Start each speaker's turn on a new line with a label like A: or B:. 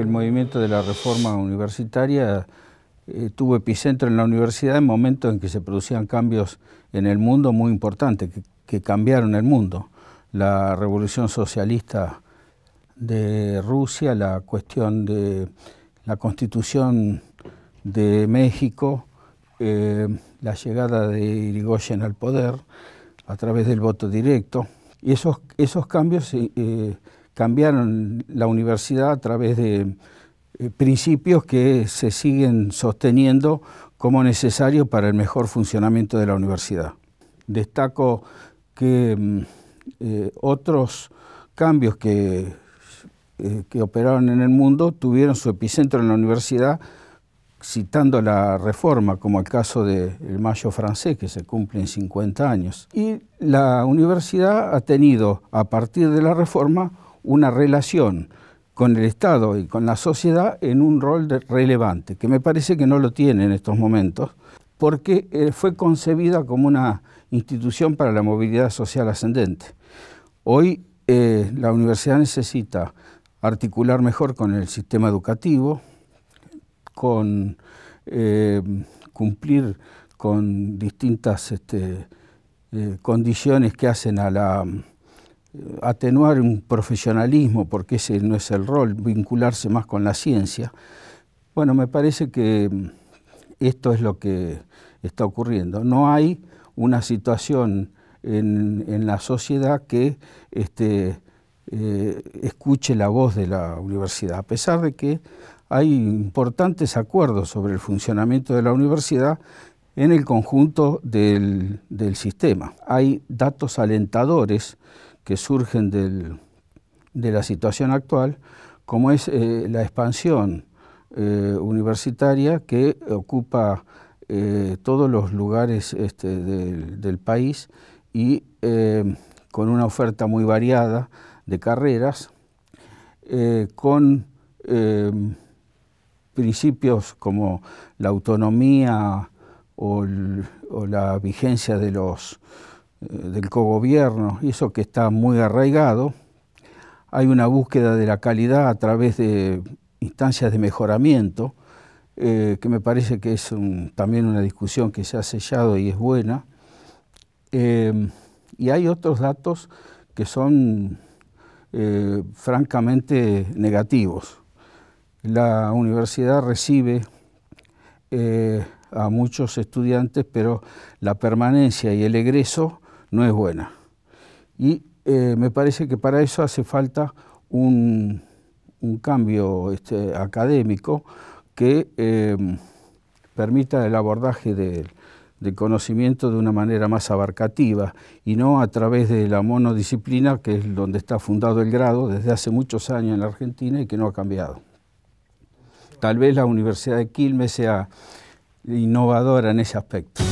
A: el movimiento de la reforma universitaria eh, tuvo epicentro en la universidad en momentos en que se producían cambios en el mundo muy importantes, que, cambiaron el mundo. La revolución socialista de Rusia, la cuestión de la constitución de México, eh, la llegada de Irigoyen al poder a través del voto directo. Y esos, esos cambios eh, cambiaron la universidad a través de eh, principios que se siguen sosteniendo como necesarios para el mejor funcionamiento de la universidad. Destaco que mm, eh, otros cambios eh, que, operaron en el mundo tuvieron su epicentro en la universidad, citando la reforma, como el caso del Mayo francés, que se cumple en 50 años. Y la universidad ha tenido, a partir de la reforma, una relación con el Estado y con la sociedad en un rol relevante, que me parece que no lo tiene en estos momentos, porque eh, fue concebida como una institución para la movilidad social ascendente. Hoy eh, la universidad necesita articular mejor con el sistema educativo, con eh, cumplir con distintas este, condiciones que hacen a la atenuar un profesionalismo, porque ese no es el rol, vincularse más con la ciencia. Bueno, me parece que mm, esto es lo que está ocurriendo. No hay una situación en, en la sociedad que este, eh, escuche la voz de la universidad, a pesar de que hay importantes acuerdos sobre el funcionamiento de la universidad en el conjunto del, del sistema. Hay datos alentadores que surgen de la situación actual, como es eh, la expansión eh, universitaria que ocupa eh, todos los lugares este, del, país y con una oferta muy variada de carreras, con principios como la autonomía o la vigencia de los, eh, del cogobierno y eso que está muy arraigado. Hay una búsqueda de la calidad a través de instancias de mejoramiento, eh, que me parece que es también una discusión que se ha sellado y es buena. Em, y hay otros datos que son eh, francamente negativos. La universidad recibe a muchos estudiantes, pero la permanencia y el egreso no es buena. Y eh, me parece que para eso hace falta un, cambio este, académico que em, permita el abordaje del de conocimiento de una manera más abarcativa y no a través de la monodisciplina, que es donde está fundado el grado desde hace muchos años en la Argentina y que no ha cambiado. Tal vez la Universidad de Quilmes sea innovadora en ese aspecto.